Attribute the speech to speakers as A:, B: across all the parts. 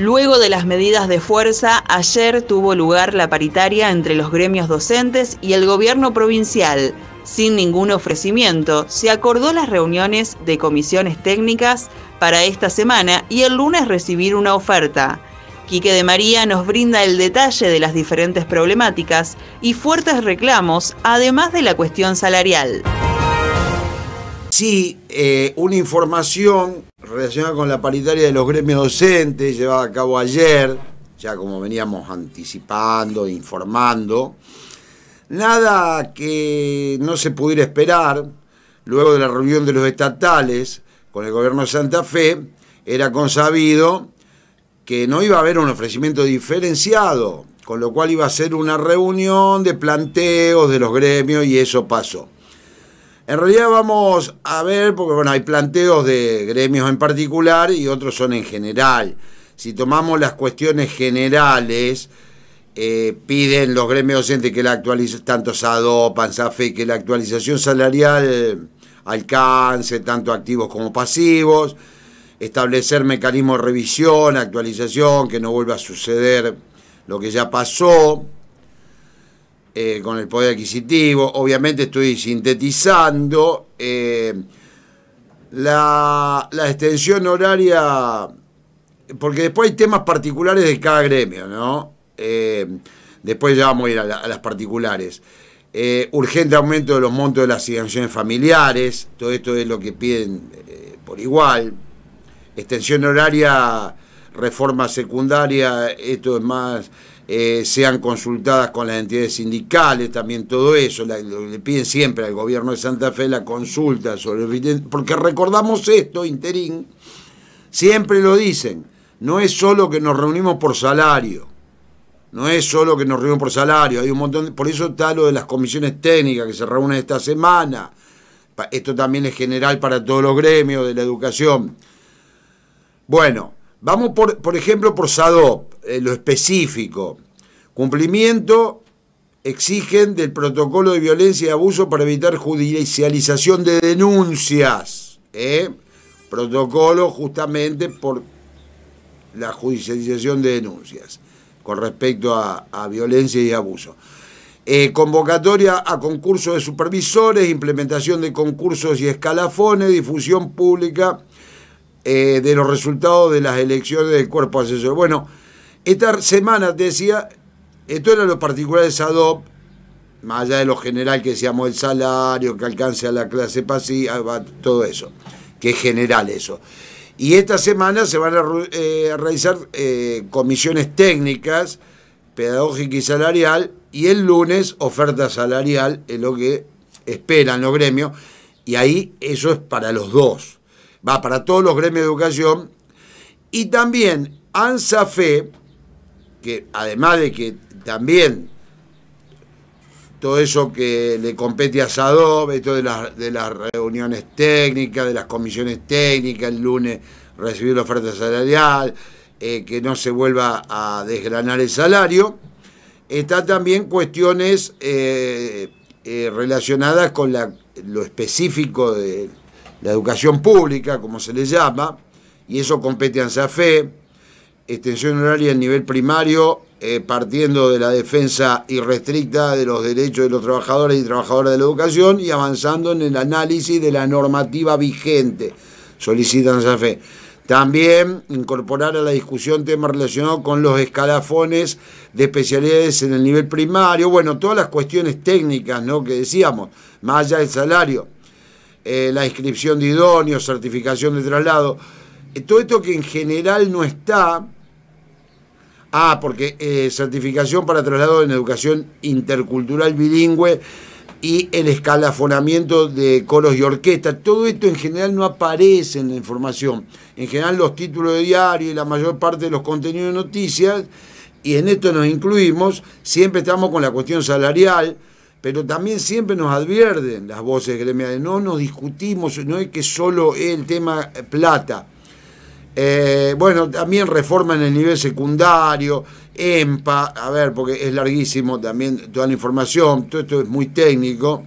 A: Luego de las medidas de fuerza, ayer tuvo lugar la paritaria entre los gremios docentes y el gobierno provincial. Sin ningún ofrecimiento, se acordó las reuniones de comisiones técnicas para esta semana y el lunes recibir una oferta. Quique de María nos brinda el detalle de las diferentes problemáticas y fuertes reclamos, además de la cuestión salarial. Sí, eh, una información relacionada con la paritaria de los gremios docentes llevada a cabo ayer, ya como veníamos anticipando, informando. Nada que no se pudiera esperar luego de la reunión de los estatales con el gobierno de Santa Fe, era consabido que no iba a haber un ofrecimiento diferenciado, con lo cual iba a ser una reunión de planteos de los gremios y eso pasó. En realidad vamos a ver, porque bueno, hay planteos de gremios en particular y otros son en general. Si tomamos las cuestiones generales, eh, piden los gremios docentes que la actualización, tanto SADO, PANSAFE, que la actualización salarial alcance tanto activos como pasivos, establecer mecanismos de revisión, actualización, que no vuelva a suceder lo que ya pasó, eh, con el poder adquisitivo, obviamente estoy sintetizando, eh, la, extensión horaria, porque después hay temas particulares de cada gremio, ¿no? Eh, después ya vamos a ir a, las particulares. urgente aumento de los montos de las asignaciones familiares, todo esto es lo que piden por igual. Extensión horaria, reforma secundaria, esto es más eh, sean consultadas con las entidades sindicales, también todo eso, le piden siempre al gobierno de Santa Fe la consulta sobre porque recordamos esto, interín, siempre lo dicen, no es solo que nos reunimos por salario, no es solo que nos reunimos por salario, hay un montón, por eso está lo de las comisiones técnicas que se reúnen esta semana, esto también es general para todos los gremios de la educación. Bueno, vamos por, por ejemplo por SADOP, eh, lo específico. Cumplimiento exigen del protocolo de violencia y abuso para evitar judicialización de denuncias. ¿eh? Protocolo justamente por la judicialización de denuncias con respecto a, violencia y abuso. Eh, convocatoria a concurso de supervisores, implementación de concursos y escalafones, difusión pública eh, de los resultados de las elecciones del cuerpo asesor. Bueno, esta semana, te decía, esto era lo particular de SADOP, más allá de lo general que decíamos el salario, que alcance a la clase pasiva, todo eso, que es general eso. Y esta semana se van a, eh, realizar eh, comisiones técnicas, pedagógica y salarial, y el lunes oferta salarial, es lo que esperan los gremios, y ahí eso es para los dos, va para todos los gremios de educación, y también ANSAFE, que además de que también todo eso que le compete a Sadov, esto de las, reuniones técnicas, de las comisiones técnicas, el lunes recibir la oferta salarial, eh, que no se vuelva a desgranar el salario. Está también cuestiones eh, eh, relacionadas con lo específico de la educación pública, como se le llama, y eso compete a ANSAFE, extensión horaria en nivel primario eh, partiendo de la defensa irrestricta de los derechos de los trabajadores y trabajadoras de la educación y avanzando en el análisis de la normativa vigente, solicitan esa Fe. También incorporar a la discusión temas relacionados con los escalafones de especialidades en el nivel primario, bueno, todas las cuestiones técnicas ¿no? que decíamos, más allá del salario, eh, la inscripción de idóneos, certificación de traslado, eh, todo esto que en general no está Ah, porque eh, certificación para traslado en educación intercultural bilingüe y el escalafonamiento de coros y orquestas. Todo esto en general no aparece en la información. En general los títulos de diario y la mayor parte de los contenidos de noticias, y en esto nos incluimos, siempre estamos con la cuestión salarial, pero también siempre nos advierten las voces gremiales, no nos discutimos, no es que solo el tema plata. Eh, bueno, también reforma en el nivel secundario, EMPA, a ver, porque es larguísimo también toda la información, todo esto es muy técnico.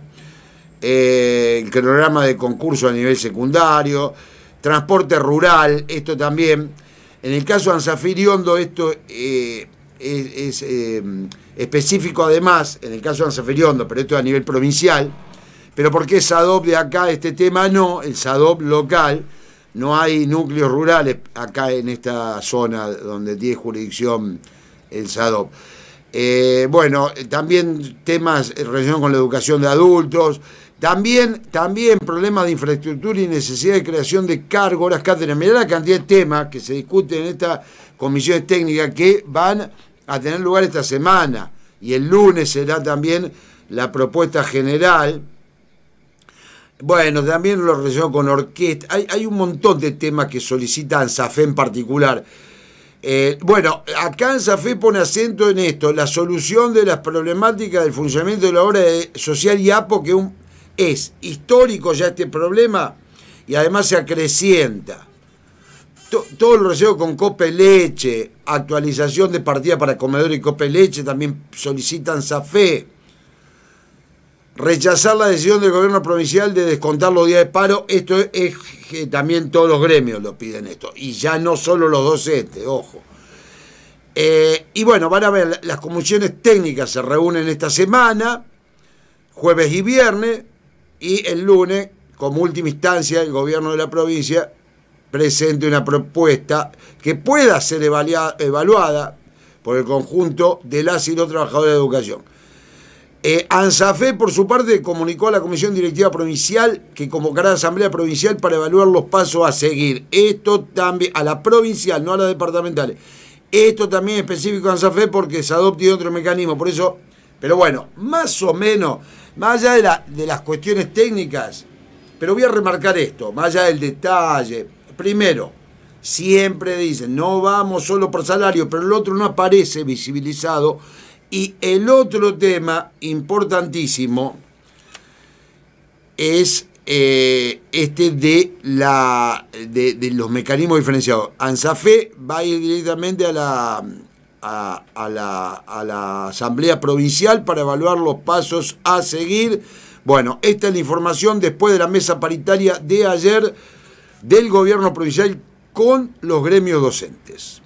A: Eh, el cronograma de concurso a nivel secundario, transporte rural, esto también. En el caso de Anzafiriondo, esto eh, es, es específico además, en el caso de Anzafiriondo, pero esto es a nivel provincial. Pero porque SADOP de acá, este tema no, el SADOP local no hay núcleos rurales acá en esta zona donde tiene jurisdicción el SADOP. Eh, bueno, también temas en relación con la educación de adultos, también, también problemas de infraestructura y necesidad de creación de cargos, horas cátedras. Mirá la cantidad de temas que se discuten en estas comisiones técnicas que van a tener lugar esta semana. Y el lunes será también la propuesta general bueno, también lo relacionó con orquesta. Hay, un montón de temas que solicitan, Zafé en particular. Eh, bueno, acá Zafé pone acento en esto, la solución de las problemáticas del funcionamiento de la obra social y APO, que es histórico ya este problema y además se acrecienta. todo lo relacionado con cope leche, actualización de partida para comedor y cope leche, también solicitan Zafé rechazar la decisión del gobierno provincial de descontar los días de paro. Esto es, que también todos los gremios lo piden esto. Y ya no solo los docentes, ojo. Eh, y bueno, van a ver, las comisiones técnicas se reúnen esta semana, jueves y viernes, y el lunes, como última instancia, el gobierno de la provincia presente una propuesta que pueda ser evaluada por el conjunto de las y los trabajadores de educación eh, ANSAFE, por su parte, comunicó a la Comisión Directiva Provincial que convocará a Asamblea Provincial para evaluar los pasos a seguir. Esto también, a la provincial, no a la departamental. Esto también es específico a ANSAFE porque se adopte otro mecanismo. Por eso, pero bueno, más o menos, más allá de, de las cuestiones técnicas, pero voy a remarcar esto, más allá del detalle. Primero, siempre dicen, no vamos solo por salario, pero el otro no aparece visibilizado y el otro tema importantísimo es eh, este de, la, de, los mecanismos diferenciados. ANSAFE va a ir directamente a la Asamblea Provincial para evaluar los pasos a seguir. Bueno, esta es la información después de la mesa paritaria de ayer del gobierno provincial con los gremios docentes.